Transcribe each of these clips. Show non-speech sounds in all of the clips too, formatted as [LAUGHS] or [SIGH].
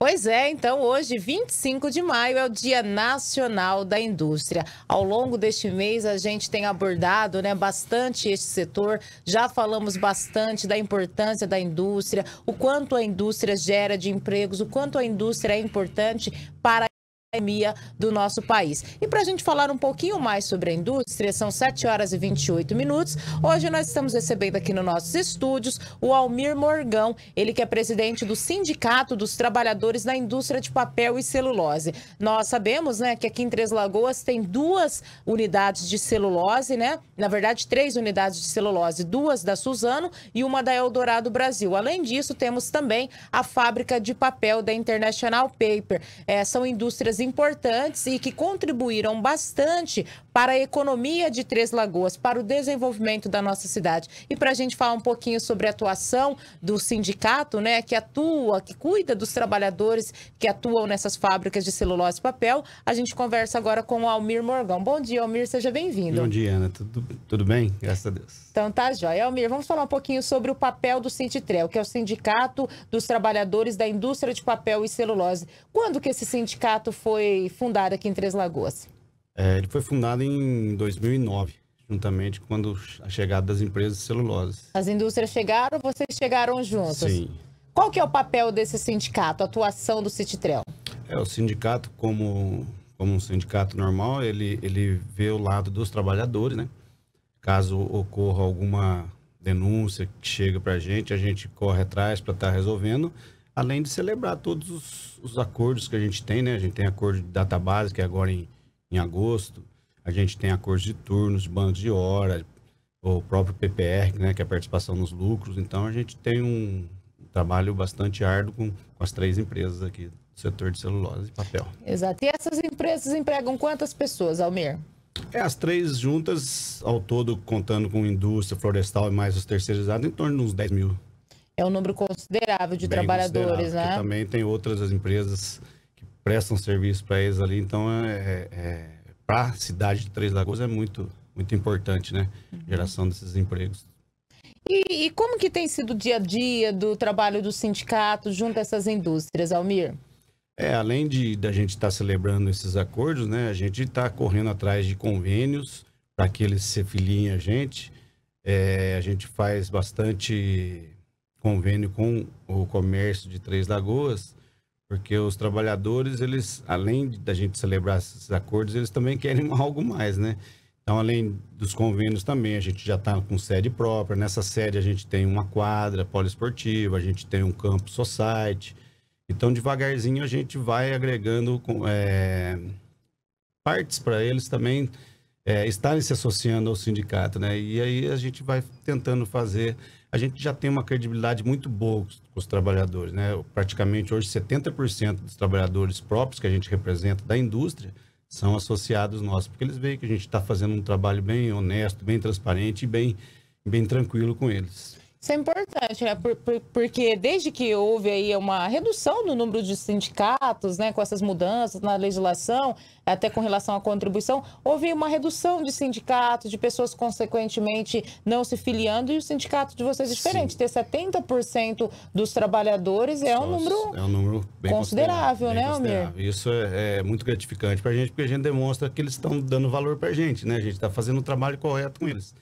Pois é, então hoje, 25 de maio, é o Dia Nacional da Indústria. Ao longo deste mês, a gente tem abordado né, bastante este setor, já falamos bastante da importância da indústria, o quanto a indústria gera de empregos, o quanto a indústria é importante para economia do nosso país. E para a gente falar um pouquinho mais sobre a indústria, são 7 horas e 28 minutos. Hoje nós estamos recebendo aqui nos nossos estúdios o Almir Morgão, ele que é presidente do Sindicato dos Trabalhadores da Indústria de Papel e Celulose. Nós sabemos né, que aqui em Três Lagoas tem duas unidades de celulose, né? Na verdade, três unidades de celulose, duas da Suzano e uma da Eldorado Brasil. Além disso, temos também a fábrica de papel da International Paper. É, são indústrias importantes e que contribuíram bastante para a economia de Três Lagoas, para o desenvolvimento da nossa cidade. E para a gente falar um pouquinho sobre a atuação do sindicato, né, que atua, que cuida dos trabalhadores que atuam nessas fábricas de celulose e papel, a gente conversa agora com o Almir Morgão. Bom dia, Almir, seja bem-vindo. Bom dia, Ana. Tudo, tudo bem? Graças a Deus. Então tá, Joia. Almir, vamos falar um pouquinho sobre o papel do Sintitrel, que é o Sindicato dos Trabalhadores da Indústria de Papel e Celulose. Quando que esse sindicato foi fundado aqui em Três Lagoas? É, ele foi fundado em 2009, juntamente com a chegada das empresas celulosas. As indústrias chegaram, vocês chegaram juntos. Sim. Qual que é o papel desse sindicato, a atuação do Cititrel? É, o sindicato, como, como um sindicato normal, ele, ele vê o lado dos trabalhadores, né? Caso ocorra alguma denúncia que chega para a gente, a gente corre atrás para estar tá resolvendo, além de celebrar todos os, os, acordos que a gente tem, né? A gente tem acordo de base que é agora em em agosto. A gente tem acordos de turnos, bancos de hora, o próprio PPR, né, que é a participação nos lucros. Então, a gente tem um trabalho bastante árduo com, com as três empresas aqui do setor de celulose e papel. Exato. E essas empresas empregam quantas pessoas, Almir? É, as três juntas, ao todo, contando com indústria, florestal e mais os terceirizados, em torno de uns 10 mil. É um número considerável de Bem trabalhadores, considerável, né? Também tem outras empresas prestam serviço para eles ali. Então, é, é, é para a cidade de Três Lagoas é muito, muito importante, né? Uhum. Geração desses empregos. E, e, como que tem sido o dia a dia do trabalho do sindicato junto a essas indústrias, Almir? É, além de da gente estar tá celebrando esses acordos, né? A gente está correndo atrás de convênios para que eles se filiem a gente. É, a gente faz bastante convênio com o comércio de Três Lagoas porque os trabalhadores, eles, além da gente celebrar esses acordos, eles também querem [LAUGHS] algo mais, né? Então, além dos convênios também, a gente já está com sede própria. Nessa sede a gente tem uma quadra poliesportiva, a gente tem um campo society. Então, devagarzinho, a gente vai agregando é, partes para eles também é, estarem se associando ao sindicato, né? E aí a gente vai tentando fazer. A gente já tem uma credibilidade muito boa os trabalhadores. Né? Praticamente hoje 70% dos trabalhadores próprios que a gente representa da indústria são associados nossos, porque eles veem que a gente está fazendo um trabalho bem honesto, bem transparente e bem, bem tranquilo com eles. Isso é importante, né? Por, por, porque desde que houve aí uma redução no número de sindicatos, né, com essas mudanças na legislação, até com relação à contribuição, houve uma redução de sindicatos, de pessoas consequentemente não se filiando, e o sindicato de vocês é diferente. Sim. Ter 70% dos trabalhadores é Só, um número, é um número considerável, considerável, né, considerável. Almir? Isso é, é muito gratificante para a gente, porque a gente demonstra que eles estão dando valor para a gente, né? A gente está fazendo o trabalho correto com eles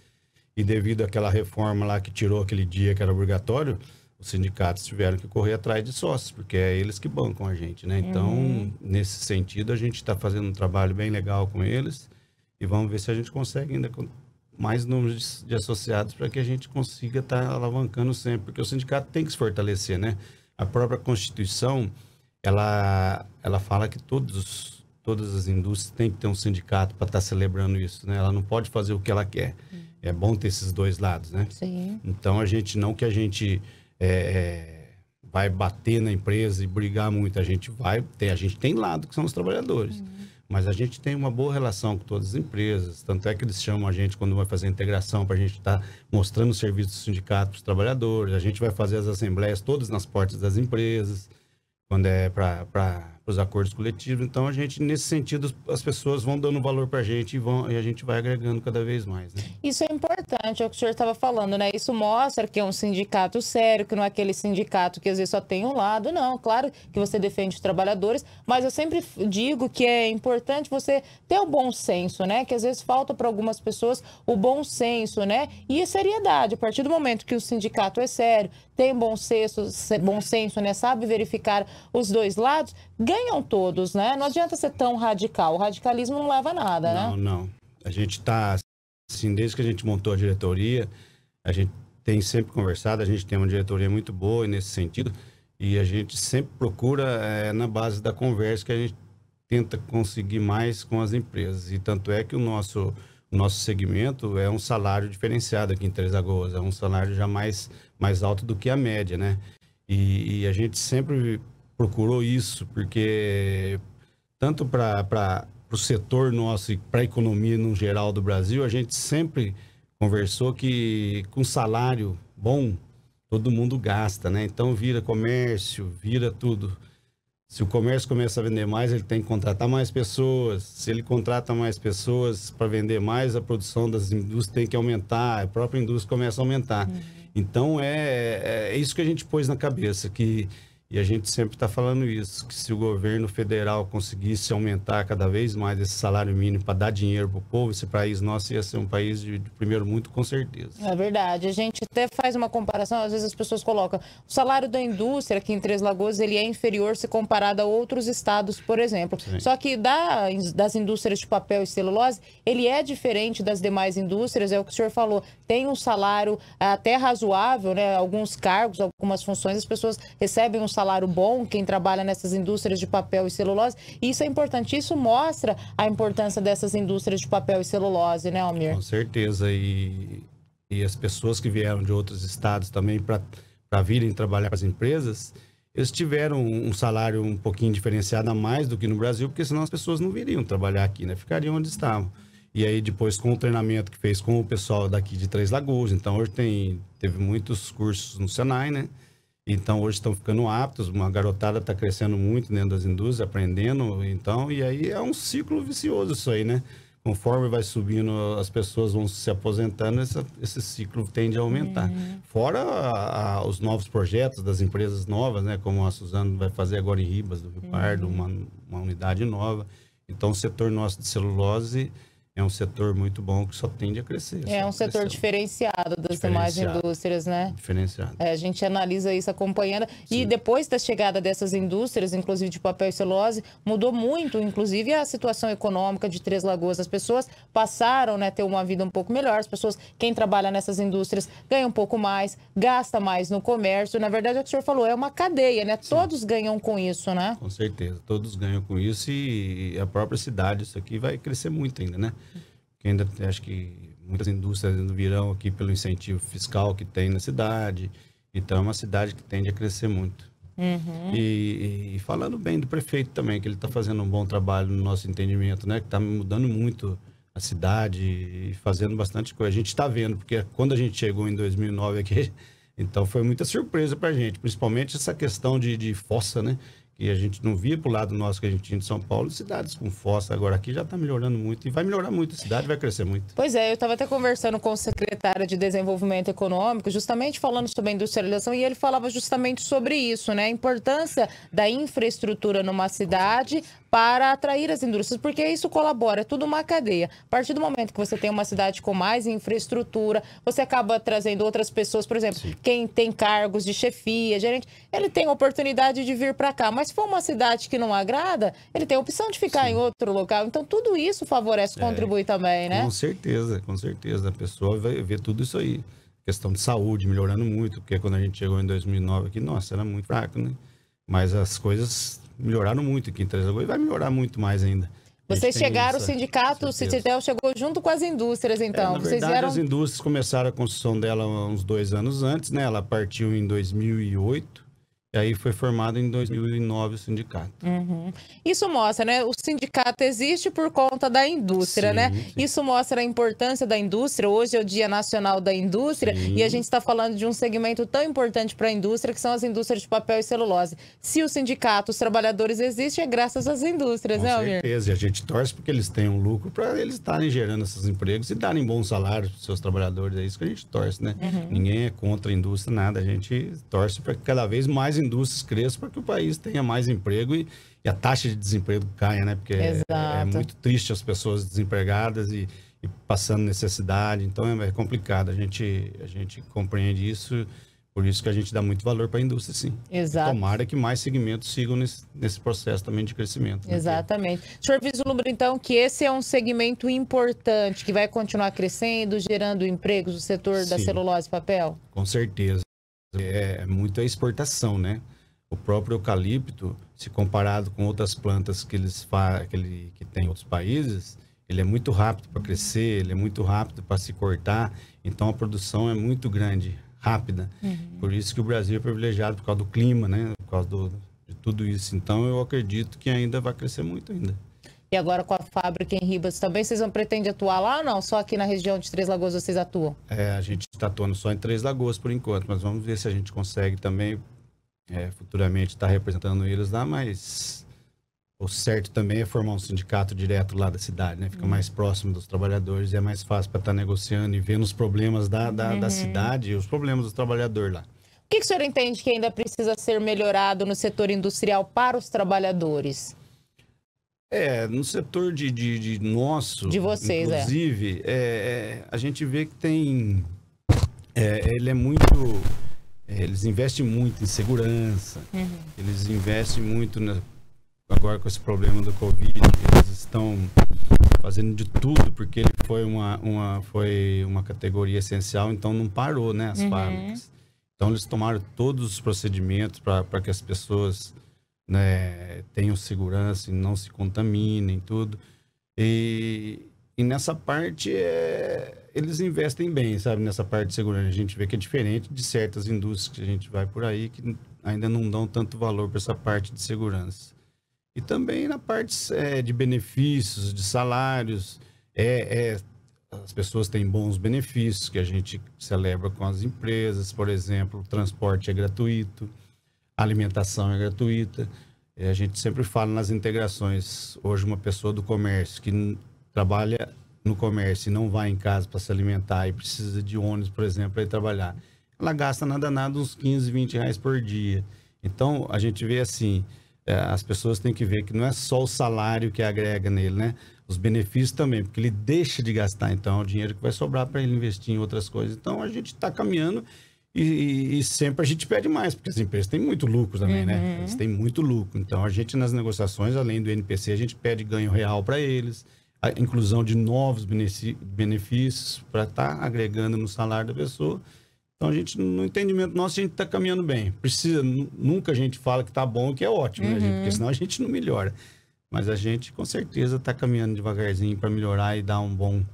e devido àquela reforma lá que tirou aquele dia que era obrigatório, os sindicatos tiveram que correr atrás de sócios, porque é eles que bancam a gente, né? Então, uhum. nesse sentido, a gente está fazendo um trabalho bem legal com eles e vamos ver se a gente consegue ainda mais números de associados para que a gente consiga estar tá alavancando sempre, porque o sindicato tem que se fortalecer, né? A própria Constituição, ela, ela fala que todos todas as indústrias têm que ter um sindicato para estar tá celebrando isso, né? Ela não pode fazer o que ela quer. Hum. É bom ter esses dois lados, né? Sim. Então a gente não que a gente é, é, vai bater na empresa e brigar muito, a gente vai ter, a gente tem lado que são os trabalhadores. Uhum. Mas a gente tem uma boa relação com todas as empresas, tanto é que eles chamam a gente quando vai fazer a integração para a gente estar tá mostrando o serviço do sindicato para os trabalhadores. A gente vai fazer as assembleias todas nas portas das empresas, quando é para os acordos coletivos. Então, a gente, nesse sentido, as pessoas vão dando valor para a gente e, vão, e a gente vai agregando cada vez mais. Né? Isso é importante, é o que o senhor estava falando, né? Isso mostra que é um sindicato sério, que não é aquele sindicato que às vezes só tem um lado, não. Claro que você defende os trabalhadores, mas eu sempre digo que é importante você ter o bom senso, né? Que às vezes falta para algumas pessoas o bom senso, né? E a seriedade. A partir do momento que o sindicato é sério, tem bom senso, bom senso né? Sabe verificar os dois lados, ganha ganham todos, né? Não adianta ser tão radical. O radicalismo não leva a nada, não, né? Não, não. A gente está, assim, desde que a gente montou a diretoria, a gente tem sempre conversado, a gente tem uma diretoria muito boa nesse sentido, e a gente sempre procura, é, na base da conversa, que a gente tenta conseguir mais com as empresas. E tanto é que o nosso, o nosso segmento é um salário diferenciado aqui em Três Lagoas, é um salário já mais, mais alto do que a média, né? E, e a gente sempre procurou isso, porque tanto para o setor nosso e para a economia no geral do Brasil, a gente sempre conversou que com salário bom, todo mundo gasta, né? Então vira comércio, vira tudo. Se o comércio começa a vender mais, ele tem que contratar mais pessoas. Se ele contrata mais pessoas para vender mais, a produção das indústrias tem que aumentar, a própria indústria começa a aumentar. Uhum. Então é, é, é isso que a gente pôs na cabeça, que e a gente sempre está falando isso, que se o governo federal conseguisse aumentar cada vez mais esse salário mínimo para dar dinheiro para o povo, esse país nosso ia ser um país de, primeiro mundo, com certeza. É verdade. A gente até faz uma comparação, às vezes as pessoas colocam, o salário da indústria aqui em Três Lagoas, ele é inferior se comparado a outros estados, por exemplo. Sim. Só que da, das indústrias de papel e celulose, ele é diferente das demais indústrias, é o que o senhor falou, tem um salário ah, até razoável, né? alguns cargos, algumas funções, as pessoas recebem um salário bom, quem trabalha nessas indústrias de papel e celulose. Isso é importante, isso mostra a importância dessas indústrias de papel e celulose, né, Almir? Com certeza. E, e as pessoas que vieram de outros estados também para virem trabalhar para as empresas, eles tiveram um salário um pouquinho diferenciado a mais do que no Brasil, porque senão as pessoas não viriam trabalhar aqui, né? Ficariam onde estavam. E aí depois com o treinamento que fez com o pessoal daqui de Três Lagoas, então hoje tem teve muitos cursos no Senai, né? Então, hoje estão ficando aptos, uma garotada está crescendo muito dentro das indústrias, aprendendo, então, e aí é um ciclo vicioso isso aí, né? Conforme vai subindo, as pessoas vão se aposentando, esse ciclo tende a aumentar. É. Fora a, a, os novos projetos das empresas novas, né? Como a Suzano vai fazer agora em Ribas, do Rio é. Pardo, uhum. uma, uma unidade nova. Então, o setor nosso de celulose é um setor muito bom que só tende a crescer. É um setor diferenciado das demais indústrias, né? Diferenciado. É, a gente analisa isso acompanhando. Sim. E depois da chegada dessas indústrias, inclusive de papel e celulose, mudou muito, inclusive, a situação econômica de Três Lagoas. As pessoas passaram né, a ter uma vida um pouco melhor. As pessoas, quem trabalha nessas indústrias, ganha um pouco mais, gasta mais no comércio. Na verdade, é o que o senhor falou, é uma cadeia, né? Sim. Todos ganham com isso, né? Com certeza, todos ganham com isso e a própria cidade, isso aqui vai crescer muito ainda, né? ainda acho que muitas indústrias virão aqui pelo incentivo fiscal que tem na cidade. Então, é uma cidade que tende a crescer muito. Uhum. E, e, falando bem do prefeito também, que ele está fazendo um bom trabalho no nosso entendimento, né? Que está mudando muito a cidade e fazendo bastante coisa. A gente está vendo, porque quando a gente chegou em 2009 aqui, [LAUGHS] então foi muita surpresa para a gente, principalmente essa questão de, de fossa, né? que a gente não via pro lado nosso que a gente tinha de São Paulo, cidades com fossa agora aqui já está melhorando muito e vai melhorar muito, a cidade vai crescer muito. Pois é, eu estava até conversando com o secretário de Desenvolvimento Econômico, justamente falando sobre a industrialização, e ele falava justamente sobre isso, né? A importância da infraestrutura numa cidade para atrair as indústrias, porque isso colabora, é tudo uma cadeia. A partir do momento que você tem uma cidade com mais infraestrutura, você acaba trazendo outras pessoas, por exemplo, Sim. quem tem cargos de chefia, gerente, ele tem oportunidade de vir para cá, mas se for uma cidade que não agrada, ele tem a opção de ficar Sim. em outro local. Então, tudo isso favorece, é. contribui também, né? Com certeza, com certeza. A pessoa vai ver tudo isso aí. Questão de saúde melhorando muito, porque quando a gente chegou em 2009 aqui, nossa, era muito fraco, né? Mas as coisas melhoraram muito aqui em Três Lagoas e vai melhorar muito mais ainda. Vocês chegaram, o sindicato, o Cititel chegou junto com as indústrias, é, então. É, na Vocês verdade, as indústrias começaram a construção dela uns dois anos antes, né? Ela partiu em 2008 e aí foi formado em 2009 o sindicato. Uhum. Isso mostra, né? O sindicato existe por conta da indústria, sim, né? Sim. Isso mostra a importância da indústria. Hoje é o Dia Nacional da Indústria sim. e a gente está falando de um segmento tão importante para a indústria que são as indústrias de papel e celulose. Se o sindicato, os trabalhadores existem, é graças às indústrias, Com né, Almir? Com certeza. E a gente torce porque eles tenham lucro para eles estarem gerando esses empregos e darem bons salários para os seus trabalhadores. É isso que a gente torce, né? Uhum. Ninguém é contra a indústria, nada. A gente torce para que cada vez mais indústrias cresçam para que o país tenha mais emprego e, e a taxa de desemprego caia, né? Porque é, é, muito triste as pessoas desempregadas e, e passando necessidade. Então é, é, complicado. A gente, a gente compreende isso. Por isso que a gente dá muito valor para a indústria, sim. Exato. E tomara que mais segmentos sigam nesse, nesse processo também de crescimento. Né? Exatamente. O senhor vislumbra, então, que esse é um segmento importante, que vai continuar crescendo, gerando empregos o setor sim. da celulose e papel? Com certeza. É, é muito a exportação, né? O próprio eucalipto, se comparado com outras plantas que eles que, ele, que tem em outros países, ele é muito rápido para crescer, ele é muito rápido para se cortar, então a produção é muito grande, rápida. Uhum. Por isso que o Brasil é privilegiado por causa do clima, né? Por causa do, de tudo isso. Então eu acredito que ainda vai crescer muito ainda e agora com a fábrica em Ribas também. Vocês não pretendem atuar lá ou não? Só aqui na região de Três Lagoas vocês atuam? É, a gente está atuando só em Três Lagoas por enquanto, mas vamos ver se a gente consegue também é, futuramente estar tá representando eles lá, mas o certo também é formar um sindicato direto lá da cidade, né? Fica uhum. mais próximo dos trabalhadores e é mais fácil para estar tá negociando e vendo os problemas da, da, uhum. da cidade e os problemas do trabalhador lá. O que, que o senhor entende que ainda precisa ser melhorado no setor industrial para os trabalhadores? É, no setor de, de, de nosso, de vocês, é. inclusive, é. É, a gente vê que tem. É, ele é muito. É, eles investem muito em segurança, uhum. eles investem muito na, agora com esse problema do Covid, eles estão fazendo de tudo, porque ele foi uma, uma, foi uma categoria essencial, então não parou, né, as uhum. fábricas. Então eles tomaram todos os procedimentos para que as pessoas né, tenham segurança e não se contaminem tudo. E, e nessa parte é, eles investem bem, sabe? Nessa parte de segurança. A gente vê que é diferente de certas indústrias que a gente vai por aí que ainda não dão tanto valor para essa parte de segurança. E também na parte é, de benefícios, de salários. É, é, as pessoas têm bons benefícios que a gente celebra com as empresas, por exemplo, o transporte é gratuito a alimentação é gratuita. E a gente sempre fala nas integrações. Hoje, uma pessoa do comércio que trabalha no comércio e não vai em casa para se alimentar e precisa de ônibus, por exemplo, para ir trabalhar, ela gasta nada nada uns 15, 20 reais por dia. Então, a gente vê assim, é, as pessoas têm que ver que não é só o salário que agrega nele, né? Os benefícios também, porque ele deixa de gastar, então, é o dinheiro que vai sobrar para ele investir em outras coisas. Então, a gente está caminhando e, e, sempre a gente pede mais, porque as empresas têm muito lucro também, né? uhum. né? Eles têm muito lucro. Então, a gente, nas negociações, além do NPC, a gente pede ganho real para eles, a inclusão de novos benefícios para estar tá agregando no salário da pessoa. Então, a gente, no entendimento nosso, a gente está caminhando bem. Precisa, nunca a gente fala que está bom, que é ótimo, uhum. né, gente? Uhum. Porque senão a gente não melhora. Mas a gente, com certeza, está caminhando devagarzinho para melhorar e dar um bom,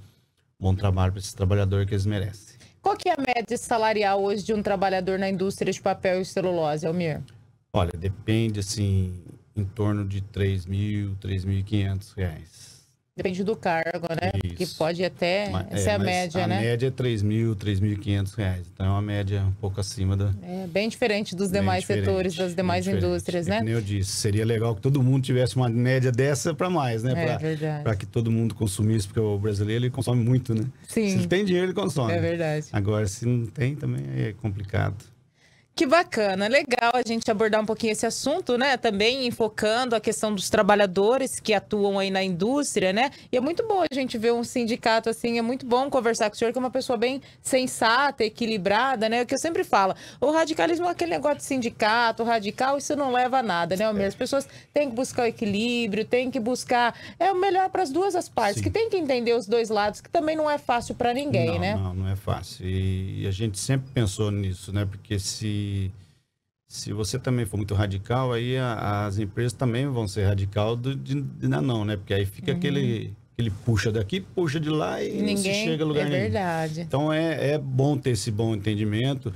bom trabalho para esse trabalhador que eles merecem. Qual que é a média salarial hoje de um trabalhador na indústria de papel e celulose, Almir? Olha, depende, assim, em torno de 3 mil, 3.500 reais. Depende do cargo, né? Isso. Que pode até. Mas, essa é, a média, a né? A média é 3 mil, 3.500 reais. Então é uma média um pouco acima da. É bem diferente dos bem demais diferente, setores, das demais indústrias, né? Como é eu disse, seria legal que todo mundo tivesse uma média dessa para mais, né? é verdade. Para que todo mundo consumisse, porque o brasileiro ele consome muito, né? Sim. Se ele tem dinheiro, ele consome. É verdade. Agora, se não tem, também é complicado. Que bacana, legal a gente abordar um pouquinho esse assunto, né? Também enfocando a questão dos trabalhadores que atuam aí na indústria, né? E é muito bom a gente ver um sindicato assim, é muito bom conversar com o senhor, que é uma pessoa bem sensata, equilibrada, né? É o que eu sempre falo, o radicalismo é aquele negócio de sindicato, radical, isso não leva a nada, né, Almir? As é. pessoas têm que buscar o equilíbrio, têm que buscar. É o melhor para as duas as partes, Sim. que tem que entender os dois lados, que também não é fácil para ninguém, não, né? Não, não é fácil. E a gente sempre pensou nisso, né? Porque se e se você também for muito radical, aí a, as empresas também vão ser radical do, de, de não, né? Porque aí fica uhum. aquele puxa daqui, puxa de lá e Ninguém, não se chega a lugar é nenhum. É verdade. Então é, é bom ter esse bom entendimento.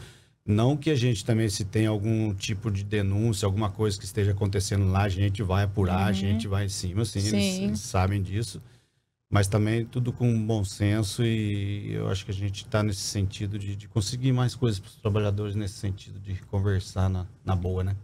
Não que a gente também, se tem algum tipo de denúncia, alguma coisa que esteja acontecendo lá, a gente vai apurar, uhum. a gente vai em cima, assim, sim. Eles, eles sabem disso mas também tudo com bom senso e eu acho que a gente está nesse sentido de, de, conseguir mais coisas para os trabalhadores nesse sentido de conversar na, na boa, né?